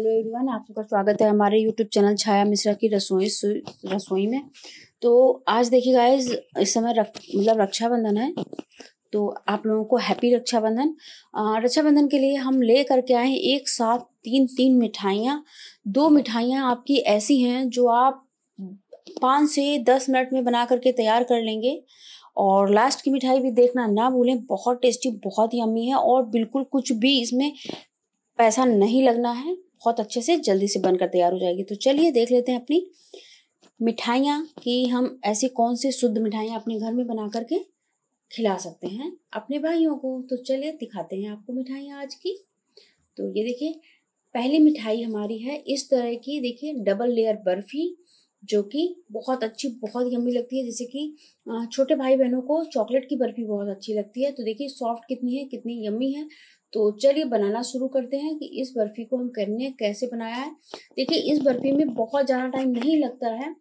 hello everyone आप सबका स्वागत है हमारे यूट्यूब चैनल छाया मिश्रा की रसोई रसोई में तो आज देखिए गाइस इस समय रक, मतलब रक्षाबंधन है तो आप लोगों को हैप्पी रक्षाबंधन रक्षाबंधन के लिए हम ले करके आए एक साथ तीन तीन मिठाइयाँ दो मिठाइयाँ आपकी ऐसी हैं जो आप पाँच से दस मिनट में बना करके तैयार कर लेंगे और लास्ट की मिठाई भी देखना ना भूलें बहुत टेस्टी बहुत ही अम्मी है और बिल्कुल कुछ भी इसमें पैसा नहीं लगना है बहुत अच्छे से जल्दी से बनकर तैयार हो जाएगी तो चलिए देख लेते हैं अपनी मिठाइयाँ कि हम ऐसी कौन सी शुद्ध मिठाइयाँ अपने घर में बना करके खिला सकते हैं अपने भाइयों को तो चलिए दिखाते हैं आपको मिठाइयाँ आज की तो ये देखिए पहली मिठाई हमारी है इस तरह की देखिए डबल लेयर बर्फ़ी जो कि बहुत अच्छी बहुत यम्मी लगती है जैसे कि छोटे भाई बहनों को चॉकलेट की बर्फ़ी बहुत अच्छी लगती है तो देखिए सॉफ्ट कितनी है कितनी यम्मी है तो चलिए बनाना शुरू करते हैं कि इस बर्फ़ी को हम करने कैसे बनाया है देखिए इस बर्फ़ी में बहुत ज़्यादा टाइम नहीं लगता है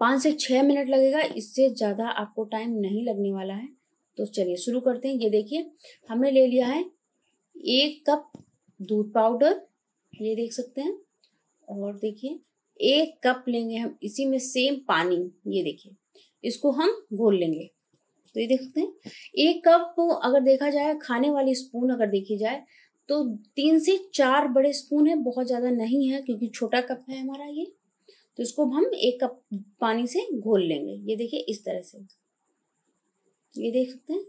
पाँच से छः मिनट लगेगा इससे ज़्यादा आपको टाइम नहीं लगने वाला है तो चलिए शुरू करते हैं ये देखिए हमने ले लिया है एक कप दूध पाउडर ये देख सकते हैं और देखिए एक कप लेंगे हम इसी में सेम पानी ये देखिए इसको हम घोल लेंगे तो ये देख सकते हैं एक कप अगर देखा जाए खाने वाली स्पून अगर देखी जाए तो तीन से चार बड़े स्पून है बहुत ज़्यादा नहीं है क्योंकि छोटा कप है हमारा ये तो इसको हम एक कप पानी से घोल लेंगे ये देखिए इस तरह से ये देख सकते हैं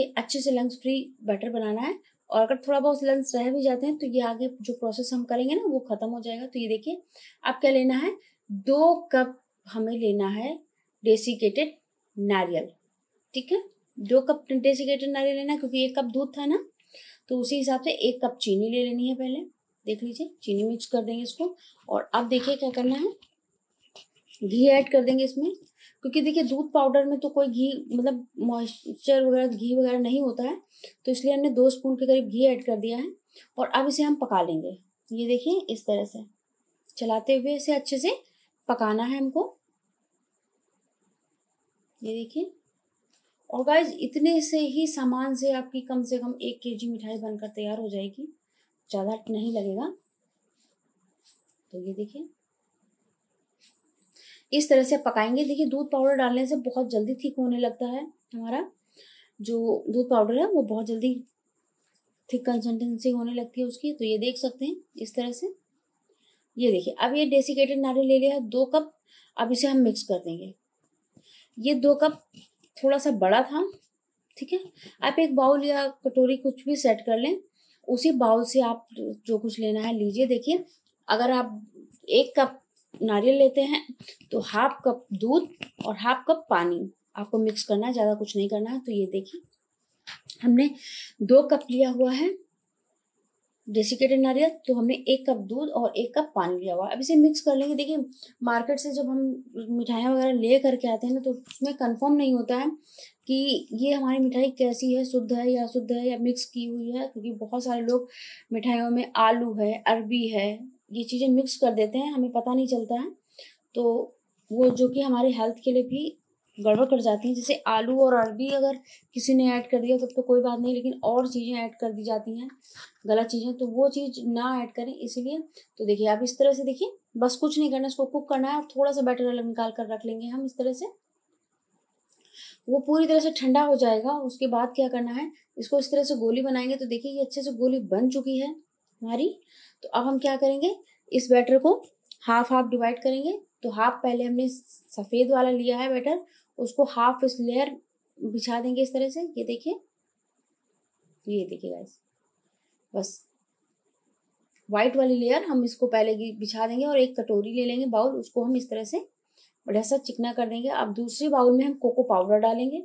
ये अच्छे से लंग्स फ्री बैटर बनाना है और अगर थोड़ा बहुत लंग्स रह भी जाते हैं तो ये आगे जो प्रोसेस हम करेंगे ना वो ख़त्म हो जाएगा तो ये देखिए अब क्या लेना है दो कप हमें लेना है डेसिकेटेड नारियल ठीक है दो कप डेसिकेटेड नारियल लेना क्योंकि एक कप दूध था ना तो उसी हिसाब से एक कप चीनी ले लेनी है पहले देख लीजिए चीनी मिक्स कर देंगे इसको और अब देखिए क्या करना है घी ऐड कर देंगे इसमें क्योंकि देखिए दूध पाउडर में तो कोई घी मतलब मॉइस्चर वगैरह घी वगैरह नहीं होता है तो इसलिए हमने दो स्पून के करीब घी ऐड कर दिया है और अब इसे हम पका लेंगे ये देखिए इस तरह से चलाते हुए इसे अच्छे से पकाना है हमको ये देखिए और गाइज इतने से ही सामान से आपकी कम से कम एक के जी मिठाई बनकर तैयार हो जाएगी ज़्यादा नहीं लगेगा तो ये देखिए इस तरह से पकाएंगे देखिए दूध पाउडर डालने से बहुत जल्दी थिक होने लगता है हमारा जो दूध पाउडर है वो बहुत जल्दी थिक कंसिस्टेंसी होने लगती है उसकी तो ये देख सकते हैं इस तरह से ये देखिए अब ये डेसिकेटेड नारियल ले लिया है दो कप अब इसे हम मिक्स कर देंगे ये दो कप थोड़ा सा बड़ा था ठीक है आप एक बाउल या कटोरी कुछ भी सेट कर लें उसी बाउल से आप जो कुछ लेना है लीजिए देखिए अगर आप एक कप नारियल लेते हैं तो हाफ कप दूध और हाफ कप पानी आपको मिक्स करना है ज़्यादा कुछ नहीं करना है तो ये देखिए हमने दो कप लिया हुआ है डेसिकेटेड नारियल तो हमने एक कप दूध और एक कप पानी लिया हुआ अब इसे मिक्स कर लेंगे देखिए मार्केट से जब हम मिठाइयाँ वगैरह ले करके आते हैं ना तो उसमें कंफर्म नहीं होता है कि ये हमारी मिठाई कैसी है शुद्ध है या शुद्ध है या मिक्स की हुई है क्योंकि बहुत सारे लोग मिठाइयों में आलू है अरबी है ये चीज़ें मिक्स कर देते हैं हमें पता नहीं चलता है तो वो जो कि हमारे हेल्थ के लिए भी गड़बड़ कर जाती हैं जैसे आलू और अरबी अगर किसी ने ऐड कर दिया तब तो, तो कोई बात नहीं लेकिन और चीज़ें ऐड कर दी जाती हैं गलत चीज़ें तो वो चीज़ ना ऐड करें इसीलिए तो देखिए आप इस तरह से देखिए बस कुछ नहीं करना इसको कुक करना है और थोड़ा सा बैटर अलग निकाल कर रख लेंगे हम इस तरह से वो पूरी तरह से ठंडा हो जाएगा उसके बाद क्या करना है इसको इस तरह से गोली बनाएंगे तो देखिए ये अच्छे से गोली बन चुकी है हमारी तो अब हम क्या करेंगे इस बैटर को हाफ हाफ डिवाइड करेंगे तो हाफ पहले हमने सफ़ेद वाला लिया है बैटर उसको हाफ इस लेयर बिछा देंगे इस तरह से ये देखिए ये देखिए गाइस बस वाइट वाली लेयर हम इसको पहले बिछा देंगे और एक कटोरी ले लेंगे बाउल उसको हम इस तरह से बढ़िया सा चिकना कर देंगे अब दूसरे बाउल में हम कोको पाउडर डालेंगे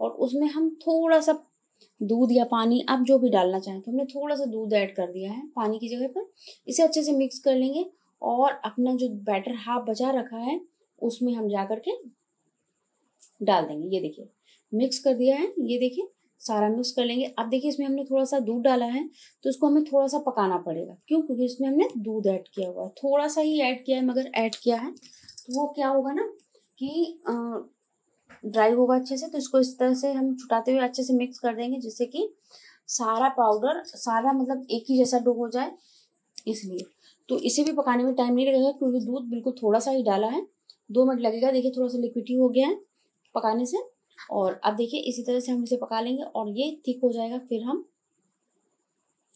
और उसमें हम थोड़ा सा दूध या पानी आप जो भी डालना चाहें तो हमने थोड़ा सा दूध ऐड कर दिया है पानी की जगह पर इसे अच्छे से मिक्स कर लेंगे और अपना जो बैटर हाफ बचा रखा है उसमें हम जा करके डाल देंगे ये देखिए मिक्स कर दिया है ये देखिए सारा मिक्स कर लेंगे अब देखिए इसमें हमने थोड़ा सा दूध डाला है तो इसको हमें थोड़ा सा पकाना पड़ेगा क्यों क्योंकि इसमें हमने दूध ऐड किया हुआ है थोड़ा सा ही ऐड किया है मगर ऐड किया है तो वो क्या होगा ना कि ड्राई होगा अच्छे से तो इसको इस तरह से हम छुटाते हुए अच्छे से मिक्स कर देंगे जिससे कि सारा पाउडर सारा मतलब एक ही जैसा डो हो जाए इसलिए तो इसे भी पकाने में टाइम नहीं लगेगा क्योंकि दूध बिल्कुल थोड़ा सा ही डाला है दो मिनट लगेगा देखिए थोड़ा सा लिक्विड ही हो गया है पकाने से और अब देखिए इसी तरह से हम इसे पका लेंगे और ये ठीक हो जाएगा फिर हम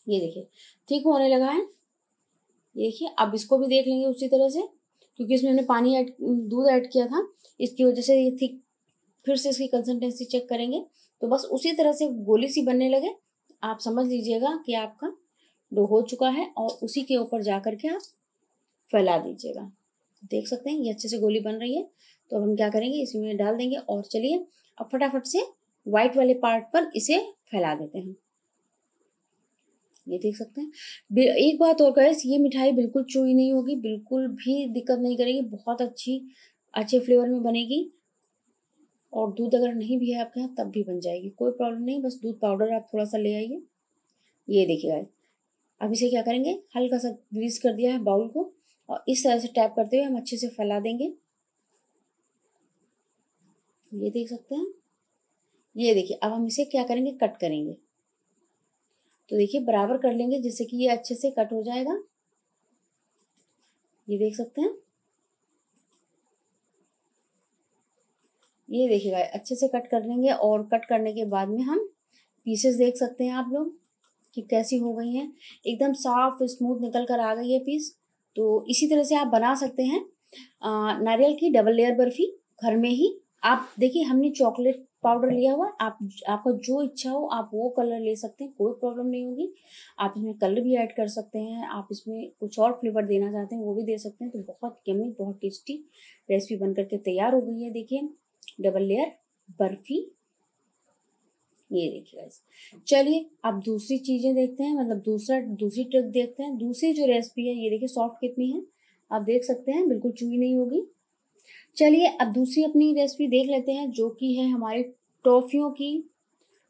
ये देखिए ठीक होने लगा है ये देखिए अब इसको भी देख लेंगे उसी तरह से क्योंकि इसमें हमने पानी ऐड दूध ऐड किया था इसकी वजह से ये ठीक फिर से इसकी कंसिस्टेंसी चेक करेंगे तो बस उसी तरह से गोली सी बनने लगे आप समझ लीजिएगा कि आपका डो हो चुका है और उसी के ऊपर जा करके के आप फैला दीजिएगा देख सकते हैं ये अच्छे से गोली बन रही है तो अब हम क्या करेंगे इसी में डाल देंगे और चलिए अब फटाफट से व्हाइट वाले पार्ट पर इसे फैला देते हैं ये देख सकते हैं एक बात और गैस ये मिठाई बिल्कुल चूई नहीं होगी बिल्कुल भी दिक्कत नहीं करेगी बहुत अच्छी अच्छे फ्लेवर में बनेगी और दूध अगर नहीं भी है आपके यहाँ तब भी बन जाएगी कोई प्रॉब्लम नहीं बस दूध पाउडर आप थोड़ा सा ले आइए ये देखिए गैस अब इसे क्या करेंगे हल्का सा ग्रीस कर दिया है बाउल को और इस तरह से टैप करते हुए हम अच्छे से फैला देंगे तो ये देख सकते हैं ये देखिए अब हम इसे क्या करेंगे कट करेंगे तो देखिए बराबर कर लेंगे जिससे कि ये अच्छे से कट हो जाएगा ये देख सकते हैं ये देखिएगा अच्छे से कट कर लेंगे और कट करने के बाद में हम पीसेस देख सकते हैं आप लोग कि कैसी हो गई हैं एकदम साफ स्मूथ निकल कर आ गई है पीस तो इसी तरह से आप बना सकते हैं नारियल की डबल लेयर बर्फ़ी घर में ही आप देखिए हमने चॉकलेट पाउडर लिया हुआ आप आपका जो इच्छा हो आप वो कलर ले सकते हैं कोई प्रॉब्लम नहीं होगी आप इसमें कलर भी ऐड कर सकते हैं आप इसमें कुछ और फ्लेवर देना चाहते हैं वो भी दे सकते हैं तो बहुत यमी बहुत टेस्टी रेसिपी बन करके तैयार हो गई है देखिए डबल लेयर बर्फी ये देखिए चलिए आप दूसरी चीज़ें देखते हैं मतलब दूसरा दूसरी ट्रिक देखते हैं दूसरी जो रेसिपी है ये देखिए सॉफ्ट कितनी है आप देख सकते हैं बिल्कुल चुई नहीं होगी चलिए अब दूसरी अपनी रेसिपी देख लेते हैं जो कि है हमारे टॉफ़ियों की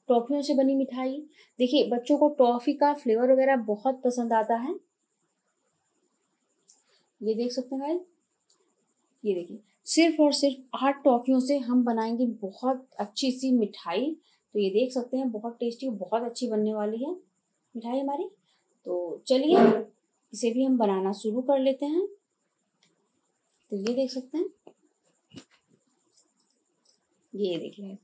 टॉफ़ियों से बनी मिठाई देखिए बच्चों को टॉफ़ी का फ्लेवर वगैरह बहुत पसंद आता है ये देख सकते हैं भाई ये देखिए सिर्फ और सिर्फ आठ टॉफ़ियों से हम बनाएंगे बहुत अच्छी सी मिठाई तो ये देख सकते हैं बहुत टेस्टी बहुत अच्छी बनने वाली है मिठाई हमारी तो चलिए इसे भी हम बनाना शुरू कर लेते हैं तो ये देख सकते हैं ये देख लें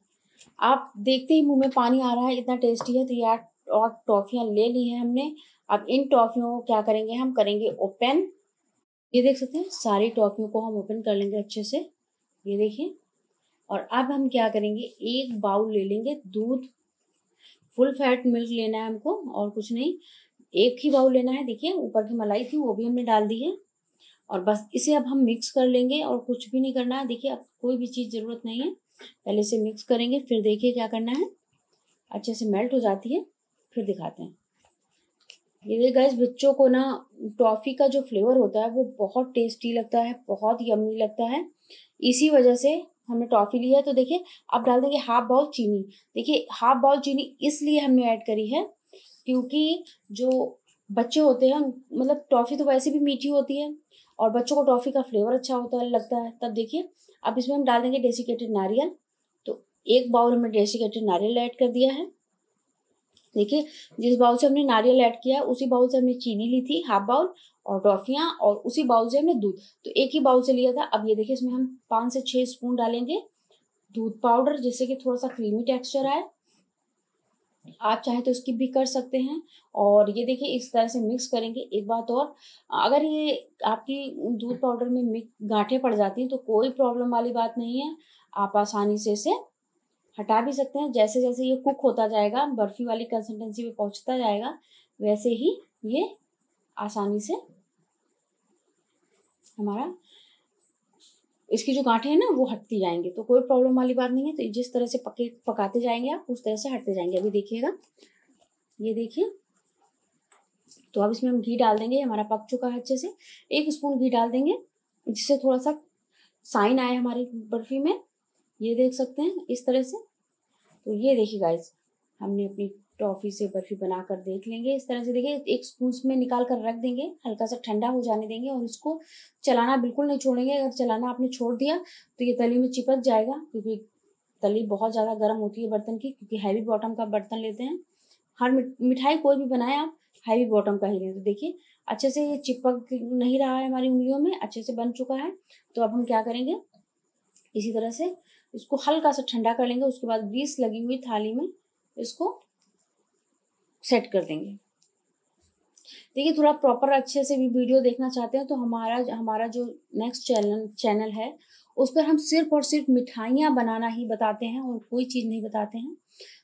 आप देखते ही मुंह में पानी आ रहा है इतना टेस्टी है तो यार और टॉफ़ियाँ ले ली हैं हमने अब इन टॉफ़ियों को क्या करेंगे हम करेंगे ओपन ये देख सकते हैं सारी टॉफ़ियों को हम ओपन कर लेंगे अच्छे से ये देखिए और अब हम क्या करेंगे एक बाउल ले लेंगे दूध फुल फैट मिल्क लेना है हमको और कुछ नहीं एक ही बाउल लेना है देखिए ऊपर की मलाई थी वो भी हमने डाल दी है और बस इसे अब हम मिक्स कर लेंगे और कुछ भी नहीं करना है देखिए अब कोई भी चीज़ ज़रूरत नहीं है पहले से मिक्स करेंगे फिर देखिए क्या करना है अच्छे से मेल्ट हो जाती है फिर दिखाते हैं ये गैस बच्चों को ना टॉफ़ी का जो फ्लेवर होता है वो बहुत टेस्टी लगता है बहुत यम्मी लगता है इसी वजह से हमने टॉफ़ी लिया है तो देखिए अब डाल देंगे हाफ बाउल चीनी देखिए हाफ बाउल चीनी इसलिए हमने ऐड करी है क्योंकि जो बच्चे होते हैं मतलब टॉफ़ी तो वैसे भी मीठी होती है और बच्चों को टॉफ़ी का फ्लेवर अच्छा होता है लगता है तब देखिए अब इसमें हम डाल देंगे डेसिकेटेड नारियल तो एक बाउल हमने डेसिकेटेड नारियल ऐड कर दिया है देखिए जिस बाउल से हमने नारियल ऐड किया उसी बाउल से हमने चीनी ली थी हाफ बाउल और टॉफियाँ और उसी बाउल से हमने दूध तो एक ही बाउल से लिया था अब ये देखिए इसमें हम पाँच से छः स्पून डालेंगे दूध पाउडर जिससे कि थोड़ा सा क्रीमी टेक्स्चर आए आप चाहे तो स्किप भी कर सकते हैं और ये देखिए इस तरह से मिक्स करेंगे एक बात और अगर ये आपकी दूध पाउडर में गांठें पड़ जाती हैं तो कोई प्रॉब्लम वाली बात नहीं है आप आसानी से इसे हटा भी सकते हैं जैसे जैसे ये कुक होता जाएगा बर्फ़ी वाली कंसिस्टेंसी पे पहुंचता जाएगा वैसे ही ये आसानी से हमारा इसकी जो गांठें हैं ना वो हटती जाएंगे तो कोई प्रॉब्लम वाली बात नहीं है तो जिस तरह से पके पकाते जाएंगे आप उस तरह से हटते जाएंगे अभी देखिएगा ये देखिए तो अब इसमें हम घी डाल देंगे हमारा पक चुका है अच्छे से एक स्पून घी डाल देंगे जिससे थोड़ा सा साइन आए हमारी बर्फी में ये देख सकते हैं इस तरह से तो ये देखिए गाइस हमने अपनी टॉफ़ी से बर्फ़ी बनाकर देख लेंगे इस तरह से देखिए एक स्पून में निकाल कर रख देंगे हल्का सा ठंडा हो जाने देंगे और इसको चलाना बिल्कुल नहीं छोड़ेंगे अगर चलाना आपने छोड़ दिया तो ये तली में चिपक जाएगा क्योंकि तली बहुत ज़्यादा गर्म होती है बर्तन की क्योंकि हैवी बॉटम का बर्तन लेते हैं हर मिठाई कोई भी बनाए आप हैवी बॉटम का ही लें तो देखिए अच्छे से ये चिपक नहीं रहा है हमारी उंगलियों में अच्छे से बन चुका है तो अब हम क्या करेंगे इसी तरह से इसको हल्का सा ठंडा कर लेंगे उसके बाद ग्रीस लगी हुई थाली में इसको सेट कर देंगे देखिए थोड़ा प्रॉपर अच्छे से भी वीडियो देखना चाहते हैं तो हमारा हमारा जो नेक्स्ट चैनल चैनल है उस पर हम सिर्फ और सिर्फ मिठाइयाँ बनाना ही बताते हैं और कोई चीज़ नहीं बताते हैं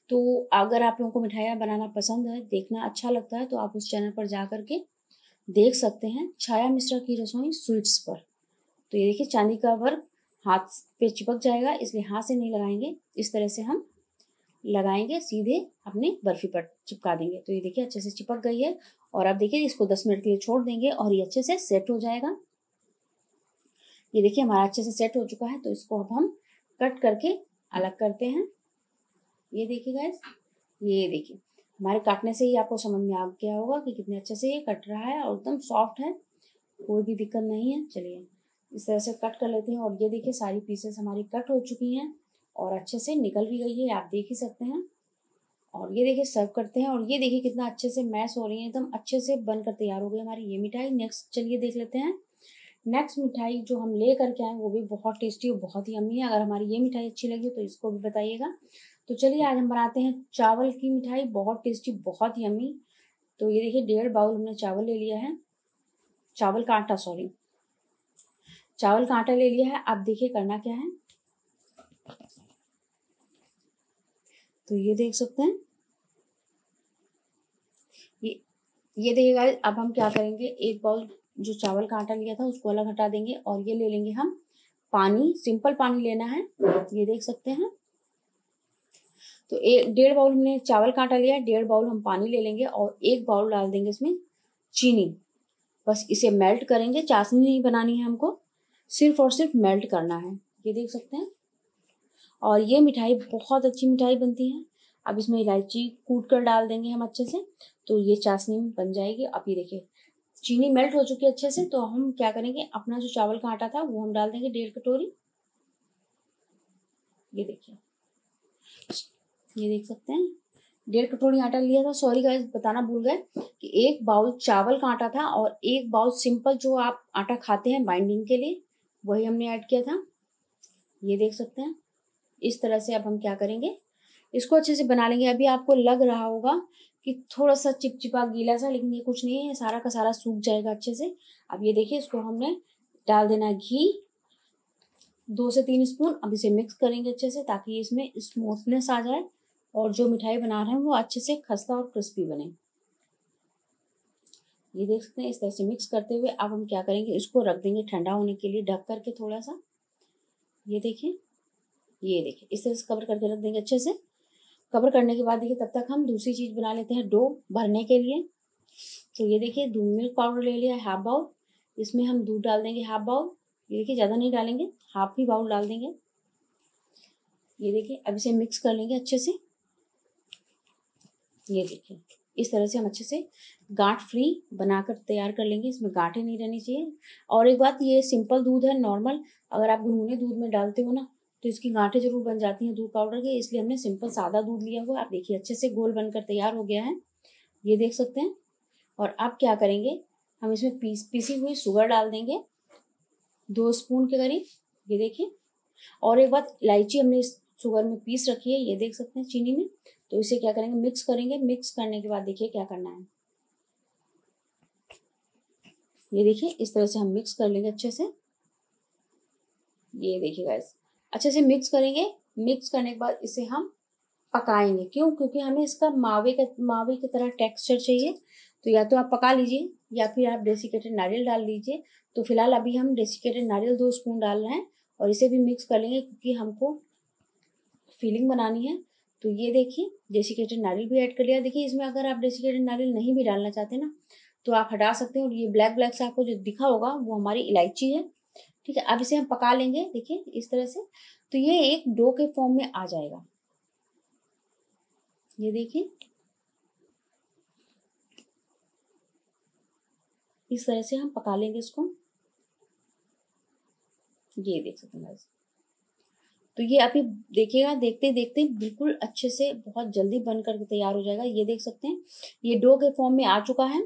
तो अगर आप लोगों को मिठाइयाँ बनाना पसंद है देखना अच्छा लगता है तो आप उस चैनल पर जा करके के देख सकते हैं छाया मिश्रा की रसोई स्वीट्स पर तो ये देखिए चांदी का वर्क हाथ पे चिपक जाएगा इसलिए हाथ से नहीं लगाएंगे इस तरह से हम लगाएंगे सीधे अपने बर्फी पर चिपका देंगे तो ये देखिए अच्छे से चिपक गई है और आप देखिए इसको दस मिनट के लिए छोड़ देंगे और ये अच्छे से सेट हो जाएगा ये देखिए हमारा अच्छे से सेट हो चुका है तो इसको अब हम कट करके अलग करते हैं ये देखिए गैस ये देखिए हमारे काटने से ही आपको समझ में आ गया होगा कि कितने अच्छे से ये कट रहा है और एकदम सॉफ्ट है कोई भी दिक्कत नहीं है चलिए इस तरह से कट कर लेते हैं और ये देखिए सारी पीसेस हमारी कट हो चुकी हैं और अच्छे से निकल भी गई है आप देख ही सकते हैं और ये देखिए सर्व करते हैं और ये देखिए कितना अच्छे से मैश हो रही है एकदम अच्छे से बनकर तैयार हो गई हमारी ये मिठाई नेक्स्ट चलिए देख लेते हैं नेक्स्ट मिठाई जो हम ले करके आए वो भी बहुत टेस्टी और बहुत ही अम्मी है अगर हमारी ये मिठाई अच्छी लगी तो इसको भी बताइएगा तो चलिए आज हम बनाते हैं चावल की मिठाई बहुत टेस्टी बहुत ही अम्मी तो ये देखिए डेढ़ बाउल हमने चावल ले लिया है चावल का आटा सॉरी चावल का आटा ले लिया है आप देखिए करना क्या है तो ये देख सकते हैं ये ये देखिएगा अब हम क्या करेंगे एक बाउल जो चावल का आटा लिया था उसको अलग हटा देंगे और ये ले लेंगे हम पानी सिंपल पानी लेना है ये देख सकते हैं तो डेढ़ बाउल हमने चावल का आटा लिया डेढ़ बाउल हम पानी ले लेंगे और एक बाउल डाल देंगे इसमें चीनी बस इसे मेल्ट करेंगे चाशनी नहीं बनानी है हमको सिर्फ और सिर्फ मेल्ट करना है ये देख सकते हैं और ये मिठाई बहुत अच्छी मिठाई बनती है अब इसमें इलायची कूट कर डाल देंगे हम अच्छे से तो ये चाशनी बन जाएगी अब ये देखिए चीनी मेल्ट हो चुकी है अच्छे से तो हम क्या करेंगे अपना जो चावल का आटा था वो हम डाल देंगे डेढ़ कटोरी ये देखिए ये देख सकते हैं डेढ़ कटोरी आटा लिया था सॉरी गाइस बताना भूल गए कि एक बाउल चावल का आटा था और एक बाउल सिंपल जो आप आटा खाते हैं बाइंडिंग के लिए वही हमने ऐड किया था ये देख सकते हैं इस तरह से अब हम क्या करेंगे इसको अच्छे से बना लेंगे अभी आपको लग रहा होगा कि थोड़ा सा चिपचिपा गीला सा लेकिन ये कुछ नहीं है सारा का सारा सूख जाएगा अच्छे से अब ये देखिए इसको हमने डाल देना घी दो से तीन स्पून अब इसे मिक्स करेंगे अच्छे से ताकि इसमें स्मूथनेस आ जाए और जो मिठाई बना रहे हैं वो अच्छे से खस्ता और क्रिस्पी बने ये देख सकते हैं इस तरह से मिक्स करते हुए अब हम क्या करेंगे इसको रख देंगे ठंडा होने के लिए ढक करके थोड़ा सा ये देखिए ये देखिए इस तरह से कवर करके रख देंगे अच्छे से कवर करने के बाद देखिए तब तक हम दूसरी चीज़ बना लेते हैं डो भरने के लिए तो ये देखिए दूध मिल्क पाउडर ले लिया हाफ बाउल इसमें हम दूध डाल देंगे हाफ बाउल ये देखिए ज़्यादा नहीं डालेंगे हाफ ही बाउल डाल देंगे ये देखिए अब इसे मिक्स कर लेंगे अच्छे से ये देखिए इस तरह से हम अच्छे से गांठ फ्री बनाकर तैयार कर लेंगे इसमें गांठें नहीं रहनी चाहिए और एक बात ये सिंपल दूध है नॉर्मल अगर आप घुनगुने दूध में डालते हो ना तो इसकी गांठें जरूर बन जाती हैं दूध पाउडर के इसलिए हमने सिंपल सादा दूध लिया हुआ आप देखिए अच्छे से गोल बनकर तैयार हो गया है ये देख सकते हैं और आप क्या करेंगे हम इसमें पीस पीसी हुई शुगर डाल देंगे दो स्पून के करीब ये देखिए और एक बात इलायची हमने इस शुगर में पीस रखी है ये देख सकते हैं चीनी में तो इसे क्या करेंगे मिक्स करेंगे मिक्स करने के बाद देखिए क्या करना है ये देखिए इस तरह से हम मिक्स कर लेंगे अच्छे से ये देखिए गैस अच्छे से मिक्स करेंगे मिक्स करने के बाद इसे हम पकाएंगे क्यों क्योंकि हमें इसका मावे का मावे की तरह टेक्सचर चाहिए तो या तो आप पका लीजिए या फिर आप डेसिकेटेड नारियल डाल लीजिए तो फिलहाल अभी हम डेसिकेटेड नारियल दो स्पून डाल रहे हैं और इसे भी मिक्स कर लेंगे क्योंकि हमको फीलिंग बनानी है तो ये देखिए डेसिकेटेड नारियल भी ऐड कर लिया देखिए इसमें अगर आप डेसिकेटेड नारियल नहीं भी डालना चाहते ना तो आप हटा सकते हैं और ये ब्लैक ब्लैक से आपको जो दिखा होगा वो हमारी इलायची है ठीक है अब इसे हम पका लेंगे देखिए इस तरह से तो ये एक डो के फॉर्म में आ जाएगा ये देखिए इस तरह से हम पका लेंगे इसको ये देख सकते हैं तो ये अभी देखिएगा देखते देखते बिल्कुल अच्छे से बहुत जल्दी बन करके तैयार हो जाएगा ये देख सकते हैं ये डो के फॉर्म में आ चुका है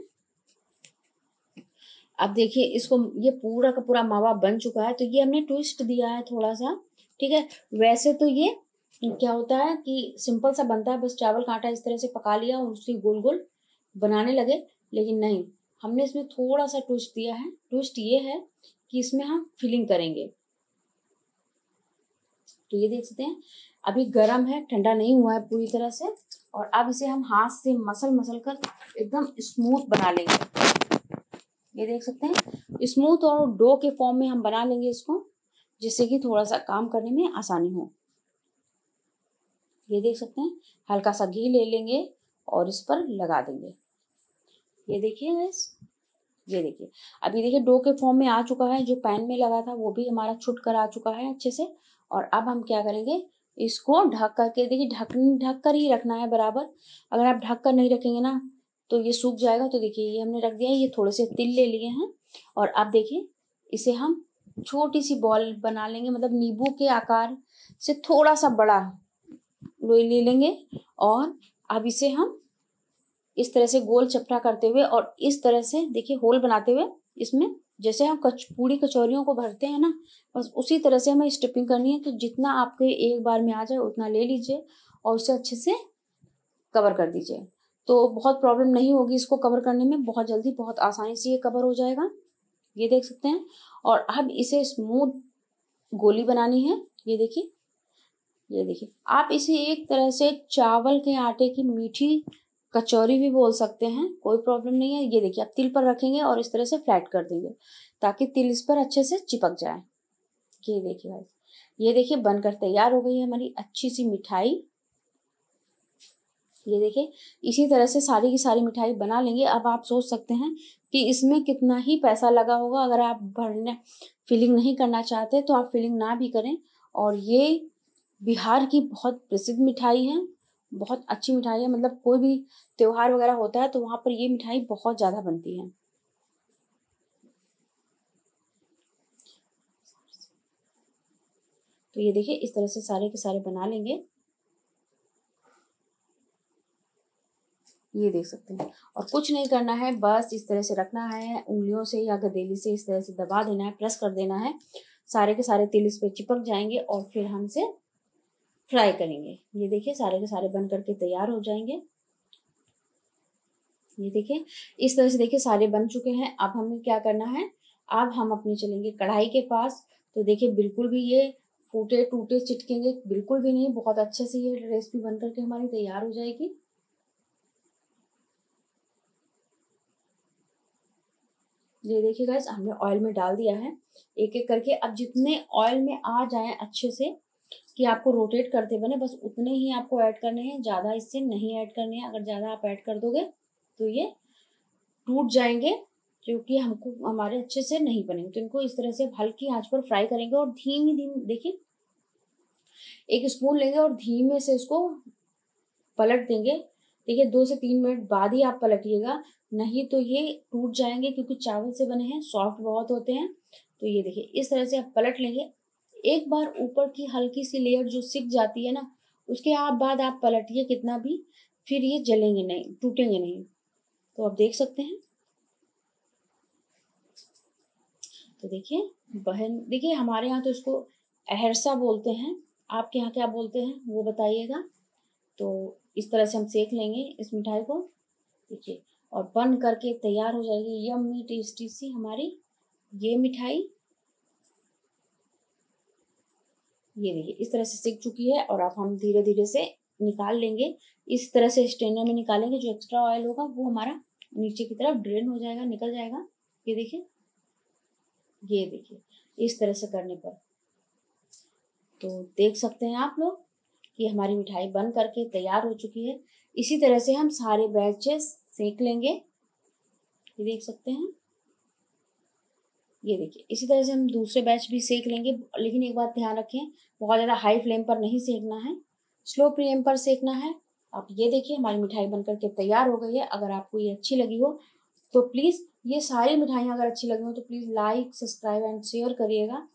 अब देखिए इसको ये पूरा का पूरा मावा बन चुका है तो ये हमने ट्विस्ट दिया है थोड़ा सा ठीक है वैसे तो ये क्या होता है कि सिंपल सा बनता है बस चावल का आटा इस तरह से पका लिया और उसकी गोल गोल बनाने लगे लेकिन नहीं हमने इसमें थोड़ा सा ट्विस्ट दिया है ट्विस्ट ये है कि इसमें हम फिलिंग करेंगे तो ये देख सकते हैं अभी गर्म है ठंडा नहीं हुआ है पूरी तरह से और अब इसे हम हाथ से मसल मसल कर एकदम स्मूथ बना लेंगे ये देख सकते हैं स्मूथ और डो के फॉर्म में हम बना लेंगे इसको जिससे कि थोड़ा सा काम करने में आसानी हो ये देख सकते हैं हल्का सा घी ले लेंगे और इस पर लगा देंगे ये देखिए गैस ये देखिए अब ये देखिए डो के फॉर्म में आ चुका है जो पैन में लगा था वो भी हमारा छुट कर आ चुका है अच्छे से और अब हम क्या करेंगे इसको ढक करके देखिए ढक ढक कर ही रखना है बराबर अगर आप ढक कर नहीं रखेंगे ना तो ये सूख जाएगा तो देखिए ये हमने रख दिया है ये थोड़े से तिल ले लिए हैं और अब देखिए इसे हम छोटी सी बॉल बना लेंगे मतलब नींबू के आकार से थोड़ा सा बड़ा लोई ले लेंगे और अब इसे हम इस तरह से गोल चपटा करते हुए और इस तरह से देखिए होल बनाते हुए इसमें जैसे हम कच पूरी कचौरियों को भरते हैं ना बस उसी तरह से हमें स्टिपिंग करनी है तो जितना आपके एक बार में आ जाए उतना ले लीजिए और उसे अच्छे से कवर कर दीजिए तो बहुत प्रॉब्लम नहीं होगी इसको कवर करने में बहुत जल्दी बहुत आसानी से ये कवर हो जाएगा ये देख सकते हैं और अब इसे स्मूथ गोली बनानी है ये देखिए ये देखिए आप इसे एक तरह से चावल के आटे की मीठी कचौरी भी बोल सकते हैं कोई प्रॉब्लम नहीं है ये देखिए आप तिल पर रखेंगे और इस तरह से फ्लैट कर देंगे ताकि तिल इस पर अच्छे से चिपक जाए ये देखिए भाई ये देखिए बनकर तैयार हो गई है हमारी अच्छी सी मिठाई ये देखिए इसी तरह से सारी की सारी मिठाई बना लेंगे अब आप सोच सकते हैं कि इसमें कितना ही पैसा लगा होगा अगर आप भरने फिलिंग नहीं करना चाहते तो आप फिलिंग ना भी करें और ये बिहार की बहुत प्रसिद्ध मिठाई है बहुत अच्छी मिठाई है मतलब कोई भी त्यौहार वगैरह होता है तो वहाँ पर ये मिठाई बहुत ज़्यादा बनती है तो ये देखिए इस तरह से सारे के सारे बना लेंगे ये देख सकते हैं और कुछ नहीं करना है बस इस तरह से रखना है उंगलियों से या गदेली से इस तरह से दबा देना है प्रेस कर देना है सारे के सारे तिल इस पर चिपक जाएंगे और फिर हम इसे फ्राई करेंगे ये देखिए सारे के सारे बन करके तैयार हो जाएंगे ये देखिए इस तरह से देखिए सारे बन चुके हैं अब हमें क्या करना है अब हम अपने चलेंगे कढ़ाई के पास तो देखिए बिल्कुल भी ये फूटे टूटे चिटकेंगे बिल्कुल भी नहीं बहुत अच्छे से ये रेसिपी बन करके हमारी तैयार हो जाएगी ये देखिए गाइस हमने ऑयल में डाल दिया है एक एक करके अब जितने ऑयल में आ जाए अच्छे से कि आपको रोटेट करते बने बस उतने ही आपको ऐड करने हैं ज़्यादा इससे नहीं ऐड करने हैं अगर ज़्यादा आप ऐड कर दोगे तो ये टूट जाएंगे क्योंकि हमको हमारे अच्छे से नहीं बनेंगे तो इनको इस तरह से हल्की आंच पर फ्राई करेंगे और धीमी धीमी देखिए एक स्पून लेंगे और धीमे से इसको पलट देंगे देखिए दो से तीन मिनट बाद ही आप पलटिएगा नहीं तो ये टूट जाएंगे क्योंकि चावल से बने हैं सॉफ्ट बहुत होते हैं तो ये देखिए इस तरह से आप पलट लेंगे एक बार ऊपर की हल्की सी लेयर जो सिक जाती है ना उसके आप बाद आप पलटिए कितना भी फिर ये जलेंगे नहीं टूटेंगे नहीं तो आप देख सकते हैं तो देखिए बहन देखिए हमारे यहाँ तो इसको अहरसा बोलते हैं आपके यहाँ क्या बोलते हैं वो बताइएगा तो इस तरह से हम सेक लेंगे इस मिठाई को देखिए और बन करके तैयार हो जाएगी यम्मी टेस्टी सी हमारी ये मिठाई ये देखिए इस तरह से सीख चुकी है और अब हम धीरे धीरे से निकाल लेंगे इस तरह से स्ट्रेनर में निकालेंगे जो एक्स्ट्रा ऑयल होगा वो हमारा नीचे की तरफ ड्रेन हो जाएगा निकल जाएगा ये देखिए ये देखिए इस तरह से करने पर तो देख सकते हैं आप लोग कि हमारी मिठाई बन करके तैयार हो चुकी है इसी तरह से हम सारे बैचेस सेक लेंगे ये देख सकते हैं ये देखिए इसी तरह से हम दूसरे बैच भी सेक लेंगे लेकिन एक बात ध्यान रखें बहुत ज़्यादा हाई फ्लेम पर नहीं सेकना है स्लो फ्लेम पर सेकना है आप ये देखिए हमारी मिठाई बनकर के तैयार हो गई है अगर आपको ये अच्छी लगी हो तो प्लीज़ ये सारी मिठाइयाँ अगर अच्छी लगी हो तो please like subscribe and share करिएगा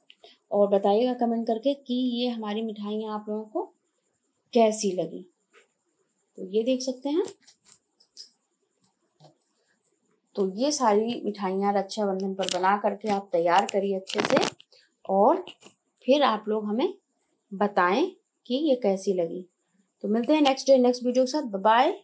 और बताइएगा कमेंट करके कि ये हमारी मिठाइयाँ आप लोगों को कैसी लगी तो ये देख सकते हैं तो ये सारी मिठाइयाँ रक्षाबंधन पर बना करके आप तैयार करिए अच्छे से और फिर आप लोग हमें बताएं कि ये कैसी लगी तो मिलते हैं नेक्स्ट डे नेक्स्ट वीडियो के साथ बाय